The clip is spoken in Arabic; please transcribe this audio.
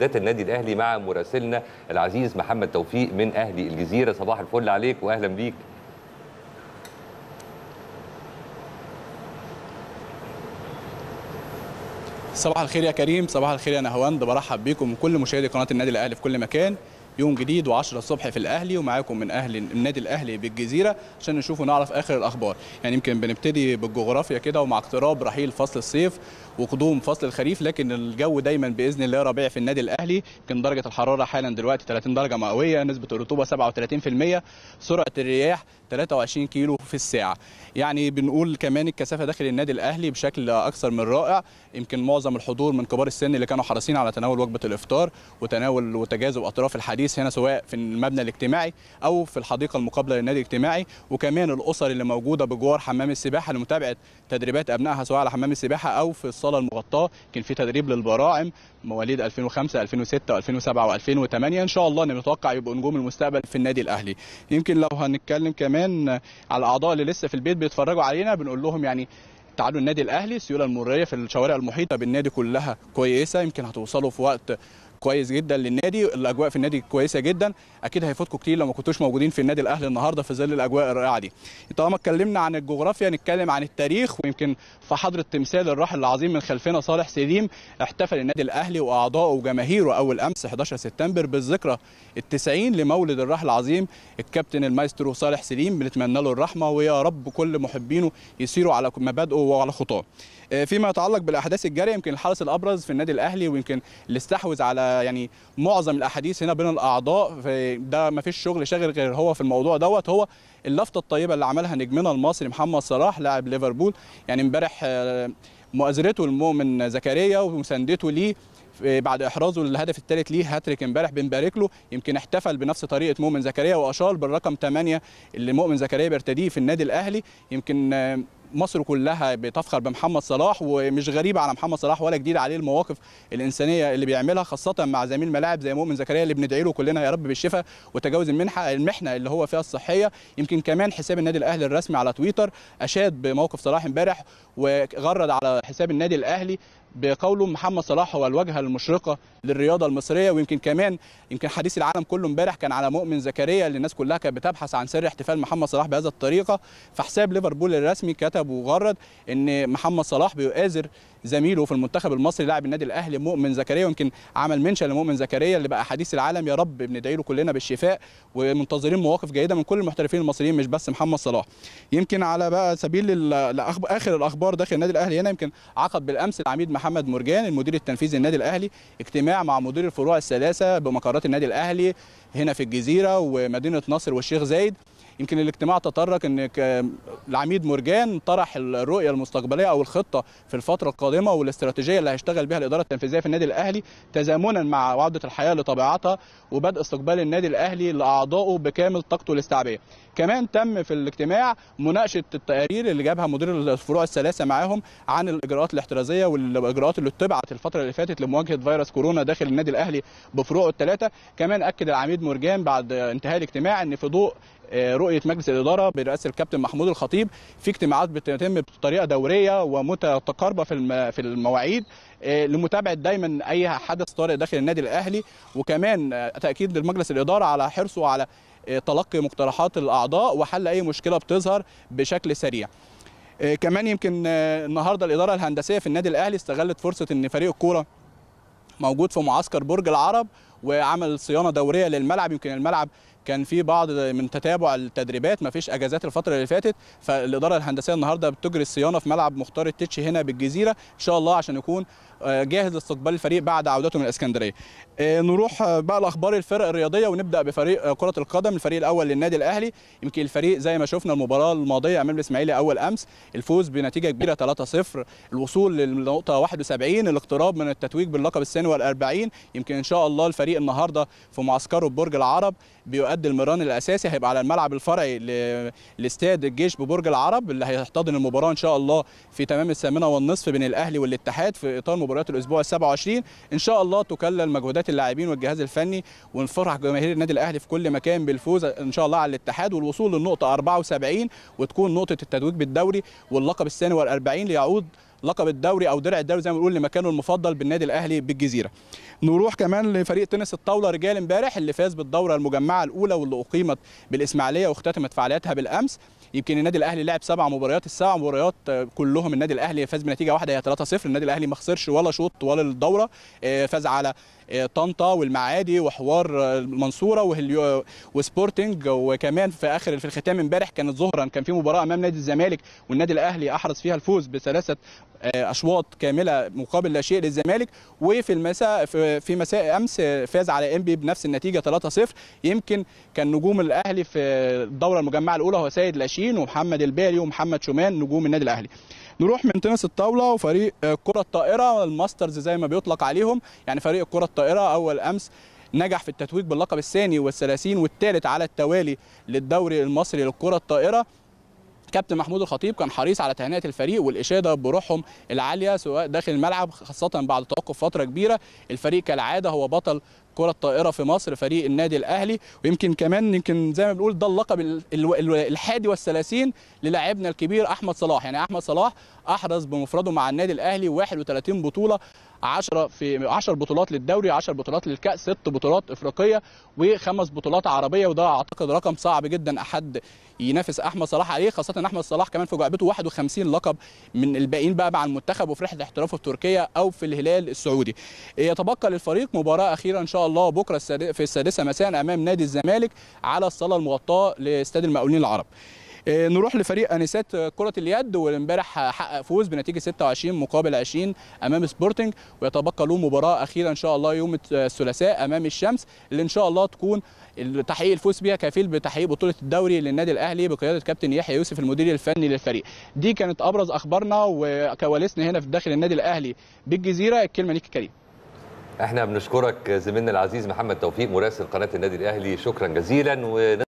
ذات النادي الاهلي مع مراسلنا العزيز محمد توفيق من اهلي الجزيره صباح الفل عليك واهلا بيك صباح الخير يا كريم صباح الخير يا نهواند برحب بيكم كل مشاهدي قناه النادي الاهلي في كل مكان يوم جديد و10 الصبح في الاهلي ومعاكم من اهل النادي الاهلي بالجزيره عشان نشوف ونعرف اخر الاخبار يعني يمكن بنبتدي بالجغرافيا كده ومع اقتراب رحيل فصل الصيف وقدوم فصل الخريف لكن الجو دايما باذن الله ربيع في النادي الاهلي يمكن درجه الحراره حالا دلوقتي 30 درجه مئويه نسبه الرطوبه 37% سرعه الرياح 23 كيلو في الساعه يعني بنقول كمان الكثافه داخل النادي الاهلي بشكل اكثر من رائع يمكن معظم الحضور من كبار السن اللي كانوا حريصين على تناول وجبه الافطار وتناول وتجاذب اطراف الحديث هنا سواء في المبنى الاجتماعي او في الحديقه المقابله للنادي الاجتماعي وكمان الاسر اللي موجوده بجوار حمام السباحه لمتابعه تدريبات ابنائها سواء على حمام السباحه او في الصاله الصاله المغطاه كان في تدريب للبراعم مواليد 2005 2006 و2007 و2008 ان شاء الله نتوقع يبقوا نجوم المستقبل في النادي الاهلي يمكن لو هنتكلم كمان على الاعضاء اللي لسه في البيت بيتفرجوا علينا بنقول لهم يعني تعالوا النادي الاهلي السيوله المريه في الشوارع المحيطه بالنادي كلها كويسه يمكن هتوصلوا في وقت كويس جدا للنادي الاجواء في النادي كويسه جدا اكيد هيفوتكم كتير لو ما كنتوش موجودين في النادي الاهلي النهارده في ظل الاجواء الرائعه دي طالما اتكلمنا عن الجغرافيا نتكلم عن التاريخ ويمكن في حضره تمثال الراحل العظيم من خلفنا صالح سليم احتفل النادي الاهلي واعضائه وجماهيره اول امس 11 سبتمبر بالذكرى ال ال90 لمولد الراحل العظيم الكابتن المايسترو صالح سليم بنتمنى له الرحمه ويا رب كل محبينه يسيروا على مبادئه وعلى خطاه آه، فيما يتعلق بالاحداث الجاريه يمكن الحرس الابرز في النادي الاهلي ويمكن اللي استحوذ على يعني معظم الاحاديث هنا بين الاعضاء ده ما فيش شغل شاغل غير هو في الموضوع دوت هو اللفته الطيبه اللي عملها نجمنا المصري محمد صلاح لاعب ليفربول يعني امبارح آه، مؤازرته المؤمن زكريا ومساندته ليه آه، بعد احرازه للهدف الثالث ليه هاتريك امبارح بنبارك له يمكن احتفل بنفس طريقه مؤمن زكريا واشار بالرقم 8 اللي مؤمن زكريا بيرتديه في النادي الاهلي يمكن آه، مصر كلها بتفخر بمحمد صلاح ومش غريبه على محمد صلاح ولا جديد عليه المواقف الانسانيه اللي بيعملها خاصه مع زميل ملاعب زي مؤمن زكريا اللي بندعي له كلنا يا رب بالشفاء وتجاوز المنحه المحنه اللي هو فيها الصحيه يمكن كمان حساب النادي الاهلي الرسمي على تويتر اشاد بموقف صلاح امبارح وغرد على حساب النادي الاهلي بقوله محمد صلاح هو الواجهه المشرقه للرياضه المصريه ويمكن كمان يمكن حديث العالم كله امبارح كان على مؤمن زكريا اللي الناس كلها كانت بتبحث عن سر احتفال محمد صلاح بهذا الطريقه فحساب ليفربول الرسمي كتب كتب وغرد ان محمد صلاح بيؤازر زميله في المنتخب المصري لاعب النادي الاهلي مؤمن زكريا يمكن عمل منشا لمؤمن زكريا اللي بقى حديث العالم يا رب بندعي له كلنا بالشفاء ومنتظرين مواقف جيده من كل المحترفين المصريين مش بس محمد صلاح يمكن على بقى سبيل اخر الاخبار داخل النادي الاهلي هنا يمكن عقد بالامس العميد محمد مرجان المدير التنفيذي للنادي الاهلي اجتماع مع مدير الفروع الثلاثه بمقرات النادي الاهلي هنا في الجزيره ومدينه نصر والشيخ زايد يمكن الاجتماع تطرق ان العميد مرجان طرح الرؤيه المستقبليه او الخطه في الفتره القادمه والاستراتيجيه اللي هيشتغل بها الاداره التنفيذيه في النادي الاهلي تزامنا مع عوده الحياه لطبيعتها وبدء استقبال النادي الاهلي لاعضائه بكامل طاقته الاستيعابيه. كمان تم في الاجتماع مناقشه التقارير اللي جابها مدير الفروع الثلاثه معاهم عن الاجراءات الاحترازيه والاجراءات اللي اتبعت الفتره اللي فاتت لمواجهه فيروس كورونا داخل النادي الاهلي بفروعه الثلاثه، كمان اكد العميد مرجان بعد انتهاء الاجتماع ان في ضوء آه، رؤيه مجلس الاداره برئاسه الكابتن محمود الخطيب في اجتماعات بتتم بطريقه دوريه ومتقاربه في في المواعيد آه، لمتابعه دايما اي حدث طارئ داخل النادي الاهلي وكمان آه، تاكيد لمجلس الاداره على حرصه على تلقي مقترحات الاعضاء وحل اي مشكله بتظهر بشكل سريع كمان يمكن النهارده الاداره الهندسيه في النادي الاهلي استغلت فرصه ان فريق الكوره موجود في معسكر برج العرب وعمل صيانه دوريه للملعب يمكن الملعب كان في بعض من تتابع التدريبات ما فيش اجازات الفتره اللي فاتت فالاداره الهندسيه النهارده بتجري الصيانه في ملعب مختار التتش هنا بالجزيره ان شاء الله عشان يكون آه، جاهز لاستقبال الفريق بعد عودته من الاسكندريه آه، نروح آه، بقى لاخبار الفرق الرياضيه ونبدا بفريق كره القدم الفريق الاول للنادي الاهلي يمكن الفريق زي ما شفنا المباراه الماضيه امام الاسماعيلي اول امس الفوز بنتيجه كبيره 3-0 الوصول للنقطه 71 الاقتراب من التتويج باللقب السنوي وال 40 يمكن ان شاء الله الفريق النهارده في معسكره برج العرب بيؤ قد المران الاساسي هيبقى على الملعب الفرعي لاستاد الجيش ببرج العرب اللي هيحتضن المباراه ان شاء الله في تمام الثامنه والنصف بين الاهلي والاتحاد في اطار مباريات الاسبوع ال 27 ان شاء الله تكلل مجهودات اللاعبين والجهاز الفني ونفرح جماهير النادي الاهلي في كل مكان بالفوز ان شاء الله على الاتحاد والوصول للنقطه 74 وتكون نقطه التتويج بالدوري واللقب الثاني وال40 ليعود لقب الدوري او درع الدوري زي ما بنقول لمكانه المفضل بالنادي الاهلي بالجزيره. نروح كمان لفريق تنس الطاوله رجال امبارح اللي فاز بالدوره المجمعه الاولى واللي اقيمت بالاسماعيليه واختتمت فعالياتها بالامس. يمكن النادي الاهلي لعب سبع مباريات السبع مباريات آه، كلهم النادي الاهلي فاز بنتيجه واحده هي 3-0 النادي الاهلي ما خسرش ولا شوط ولا الدوره آه، فاز على آه، طنطا والمعادي وحوار المنصوره وهليو وسبورتنج وكمان في اخر في الختام امبارح كانت ظهرا كان في مباراه امام نادي الزمالك والنادي الاهلي احرز فيها الفوز بثلاثه آه، اشواط كامله مقابل لا شيء للزمالك وفي المساء في مساء امس فاز على انبي بنفس النتيجه 3-0 يمكن كان نجوم الاهلي في الدوره المجمعه الاولى هو سيد لاشين ومحمد البالي ومحمد شومان نجوم النادي الاهلي نروح من تنس الطاوله وفريق الكره آه، الطائره الماسترز زي ما بيطلق عليهم يعني فريق الكره الطائره اول امس نجح في التتويج باللقب الثاني والثلاثين والثالث على التوالي للدوري المصري للكره الطائره كابتن محمود الخطيب كان حريص على تهنئه الفريق والاشاده بروحهم العاليه سواء داخل الملعب خاصه بعد توقف فتره كبيره الفريق كالعاده هو بطل الكره الطائره في مصر فريق النادي الاهلي ويمكن كمان يمكن زي ما بنقول ده اللقب الحادي والثلاثين للاعبنا الكبير احمد صلاح يعني احمد صلاح احرز بمفرده مع النادي الاهلي 31 بطوله 10 في 10 بطولات للدوري 10 بطولات للكاس 6 بطولات افريقيه وخمس بطولات عربيه وده اعتقد رقم صعب جدا احد ينافس احمد صلاح عليه خاصه ان احمد صلاح كمان في جعبته 51 لقب من الباقيين بقى مع المنتخب وفي رحله احترافه في تركيا او في الهلال السعودي يتبقى للفريق مباراه اخيره ان شاء الله الله بكره في السادسه مساء امام نادي الزمالك على الصاله المغطاه لاستاد المقاولين العرب آه، نروح لفريق انسات كره اليد وامبارح حقق فوز بنتيجه 26 مقابل 20 امام سبورتنج ويتبقى له مباراه اخيره ان شاء الله يوم الثلاثاء امام الشمس اللي ان شاء الله تكون تحقيق الفوز بيها كفيل بتحقيق بطوله الدوري للنادي الاهلي بقياده كابتن يحيى يوسف المدير الفني للفريق دي كانت ابرز اخبارنا وكواليسنا هنا في داخل النادي الاهلي بالجزيره الكلمه ليك كريم احنا بنشكرك زميلنا العزيز محمد توفيق مراسل قناه النادي الاهلي شكرا جزيلا ون...